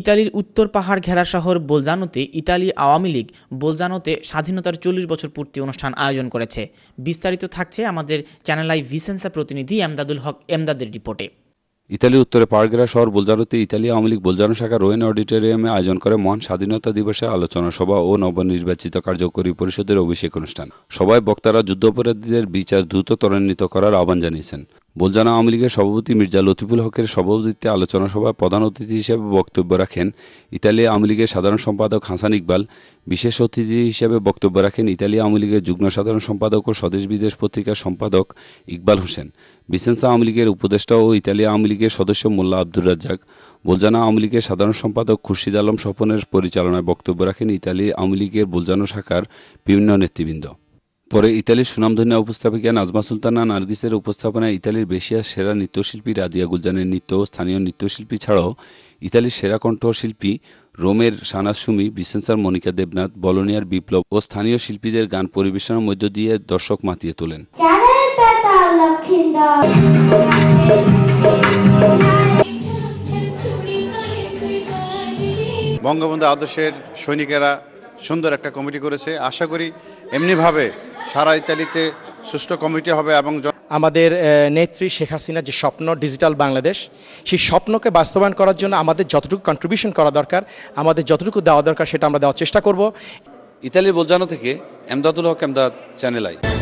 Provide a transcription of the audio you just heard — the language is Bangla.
ইতালির উত্তর পাহাড় ঘেরা শহর বোলজানোতে ইতালি আওয়ামী লীগ বোলজানোতে স্বাধীনতার চল্লিশ বছর পূর্তি অনুষ্ঠান আয়োজন করেছে বিস্তারিত থাকছে আমাদের চ্যানেল আই ভিসেন্সা প্রতিনিধি এমদাদুল হক এমদাদের রিপোর্টে ইতালির উত্তরে পাড়গেরা শহর বোলজানোতে ইতালি আওয়ামী লীগ বোলজানো শাখা রোয়েন অডিটোরিয়ামে আয়োজন করে মহান স্বাধীনতা দিবসের আলোচনা সভা ও নবনির্বাচিত কার্যকরী পরিষদের অভিষেক অনুষ্ঠান সবাই বক্তারা যুদ্ধাপরাধীদের বিচার দ্রুত ত্বরান্বিত করার আহ্বান জানিয়েছেন বোলজানা আওয়ামী লীগের সভাপতি মির্জা লতিফুল হকের সভাপতিত্বে আলোচনা সভায় প্রধান অতিথি হিসেবে বক্তব্য রাখেন ইতালি আওয়ামী লীগের সাধারণ সম্পাদক হাসান ইকবাল বিশেষ অতিথি হিসেবে বক্তব্য রাখেন ইতালি আওয়ামী লীগের যুগ্ম সাধারণ সম্পাদক ও স্বদেশ বিদেশ পত্রিকার সম্পাদক ইকবাল হোসেন বিসেন্সা আওয়ামী লীগের উপদেষ্টা ও ইতালি আওয়ামী লীগের সদস্য মোল্লা আব্দুর রাজ্জাক বোলজানা আওয়ামী লীগের সাধারণ সম্পাদক খুরশিদ আলম স্বপনের পরিচালনায় বক্তব্য রাখেন ইতালি আওয়ামী লীগের বোলজানো শাখার বিভিন্ন নেতৃবৃন্দ পরে ইতালির সুনামধন্য উপস্থাপিকা নাজমা সুলতানা নার্গিসের উপস্থাপনায় ইতালির বেশিয়ার সেরা নৃত্যশিল্পী রাদিয়া গুলজানের নৃত্য স্থানীয় নৃত্যশিল্পী ছাড়াও ইতালির সেরা কণ্ঠশিল্পী রোমের সানাসুমি বিসেন্সার মনিকা দেবনাথ বলনিয়ার বিপ্লব ও স্থানীয় শিল্পীদের গান পরিবেশনার মধ্য দিয়ে দর্শক মাতিয়ে তোলেন বঙ্গবন্ধু আদর্শের সৈনিকেরা সুন্দর একটা কমিটি করেছে আশা করি এমনিভাবে সারা ইতালিতে সুষ্ঠু কমিটি হবে এবং আমাদের নেত্রী শেখ হাসিনা যে স্বপ্ন ডিজিটাল বাংলাদেশ সেই স্বপ্নকে বাস্তবায়ন করার জন্য আমাদের যতটুকু কন্ট্রিবিউশন করা দরকার আমাদের যতটুকু দেওয়া দরকার সেটা আমরা দেওয়ার চেষ্টা করব ইতালির বোলজানো থেকে এমদাদুল হক এমদাদ চ্যানেল আই